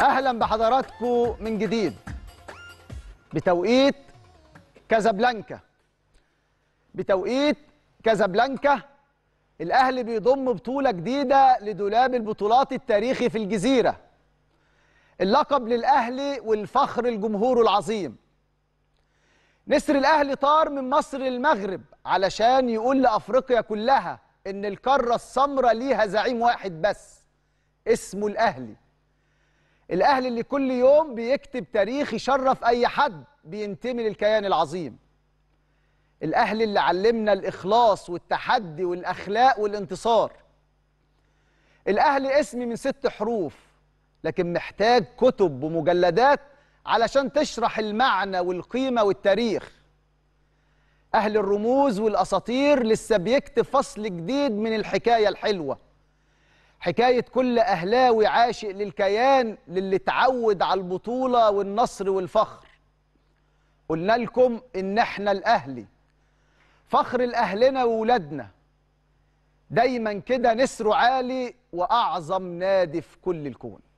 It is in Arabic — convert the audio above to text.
اهلا بحضراتكم من جديد بتوقيت كازابلانكا بتوقيت كازابلانكا الاهلي بيضم بطوله جديده لدولاب البطولات التاريخي في الجزيره اللقب للاهلي والفخر الجمهور العظيم نسر الاهلي طار من مصر للمغرب علشان يقول لافريقيا كلها ان القاره السمراء ليها زعيم واحد بس اسمه الاهلي الاهلي اللي كل يوم بيكتب تاريخ يشرف اي حد بينتمي للكيان العظيم الاهلي اللي علمنا الاخلاص والتحدي والاخلاق والانتصار الاهلي اسم من ست حروف لكن محتاج كتب ومجلدات علشان تشرح المعنى والقيمه والتاريخ اهل الرموز والاساطير لسه بيكتب فصل جديد من الحكايه الحلوه حكاية كل أهلاوي عاشق للكيان للي اتعود على البطولة والنصر والفخر قلنا لكم إن إحنا الأهلي فخر لأهلنا وولادنا دايما كده نسره عالي وأعظم نادي في كل الكون